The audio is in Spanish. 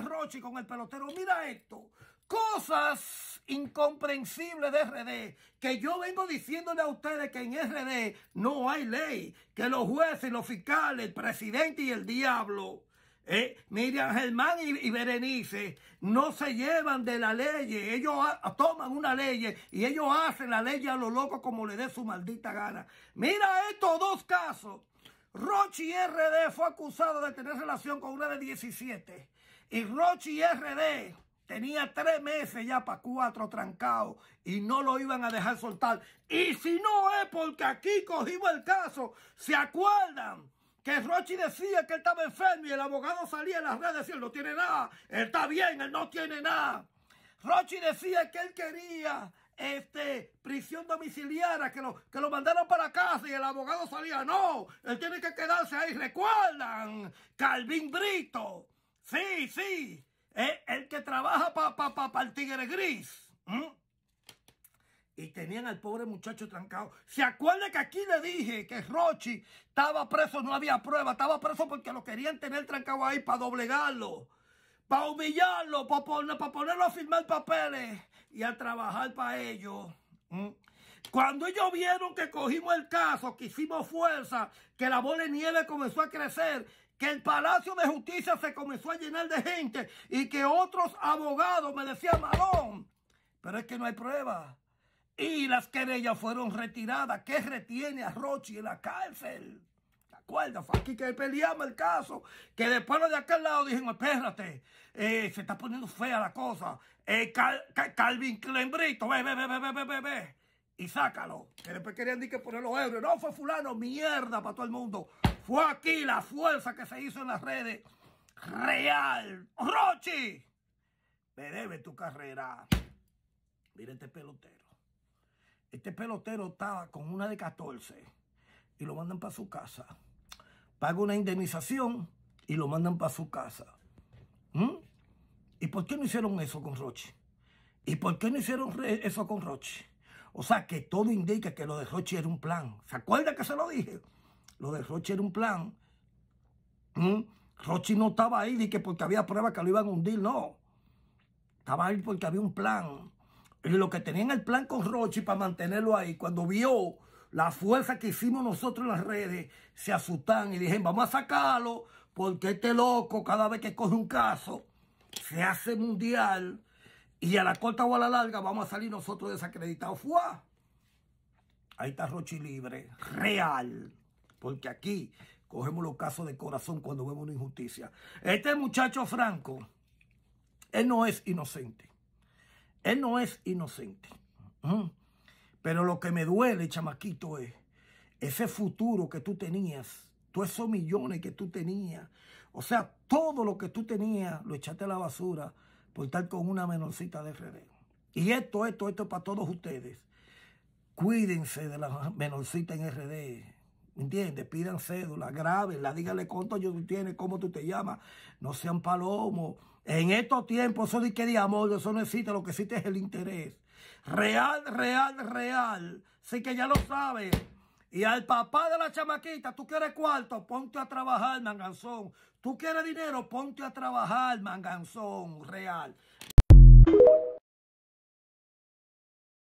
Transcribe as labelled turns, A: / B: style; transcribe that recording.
A: Rochi con el pelotero. Mira esto. Cosas incomprensibles de RD, que yo vengo diciéndole a ustedes que en RD no hay ley, que los jueces, los fiscales, el presidente y el diablo eh, Miriam Germán y, Berenice no se llevan de la ley. Ellos toman una ley y ellos hacen la ley a los locos como le dé su maldita gana. Mira estos dos casos. Rochi RD fue acusado de tener relación con una de 17. Y Rochi RD tenía tres meses ya para cuatro trancados y no lo iban a dejar soltar. Y si no es porque aquí cogimos el caso, ¿se acuerdan? Que Rochi decía que él estaba enfermo y el abogado salía en las redes y decía, él no tiene nada, él está bien, él no tiene nada. Rochi decía que él quería este, domiciliaria, que lo, que lo mandaron para casa y el abogado salía. No, él tiene que quedarse ahí. ¿Recuerdan? Calvin Brito. Sí, sí. El, el que trabaja para pa, el tigre gris. Y tenían al pobre muchacho trancado. ¿Se acuerda que aquí le dije que Rochi estaba preso? No había prueba. Estaba preso porque lo querían tener trancado ahí para doblegarlo para humillarlo, para, para ponerlo a firmar papeles y a trabajar para ellos. Cuando ellos vieron que cogimos el caso, que hicimos fuerza, que la bola de nieve comenzó a crecer, que el Palacio de Justicia se comenzó a llenar de gente y que otros abogados me decían, Marón, pero es que no hay prueba. Y las querellas fueron retiradas. ¿Qué retiene a Rochi en la cárcel? fue aquí que peleamos el caso, que después los de aquel lado dijeron espérate, eh, se está poniendo fea la cosa, eh, Calvin Clembrito, ve, ve, ve, ve, ve, ve, ve, y sácalo, que después querían decir que poner los euros, no fue fulano, mierda para todo el mundo, fue aquí la fuerza que se hizo en las redes, real, Rochi, me debe tu carrera, mira este pelotero, este pelotero estaba con una de 14, y lo mandan para su casa paga una indemnización y lo mandan para su casa. ¿Mm? ¿Y por qué no hicieron eso con Roche? ¿Y por qué no hicieron eso con Roche? O sea, que todo indica que lo de Roche era un plan. ¿Se acuerda que se lo dije? Lo de Roche era un plan. ¿Mm? Roche no estaba ahí porque había pruebas que lo iban a hundir, no. Estaba ahí porque había un plan. Y lo que tenían el plan con Roche para mantenerlo ahí, cuando vio la fuerza que hicimos nosotros en las redes se asustan y dicen, vamos a sacarlo porque este loco cada vez que coge un caso se hace mundial y a la corta o a la larga vamos a salir nosotros desacreditados. ¡Fua! Ahí está Rochi Libre, real, porque aquí cogemos los casos de corazón cuando vemos una injusticia. Este muchacho Franco, él no es inocente. Él no es inocente. Pero lo que me duele, chamaquito, es ese futuro que tú tenías, todos esos millones que tú tenías, o sea, todo lo que tú tenías, lo echaste a la basura por estar con una menorcita de RD. Y esto, esto, esto es para todos ustedes. Cuídense de la menorcita en RD. ¿Entiendes? Pidan cédula, la díganle cuánto yo tienes, cómo tú te llamas. No sean palomos. En estos tiempos, eso de amor, eso no existe, lo que existe es el interés. Real, real, real. Así que ya lo sabes. Y al papá de la chamaquita, tú quieres cuarto, ponte a trabajar, manganzón. Tú quieres dinero, ponte a trabajar, manganzón, real.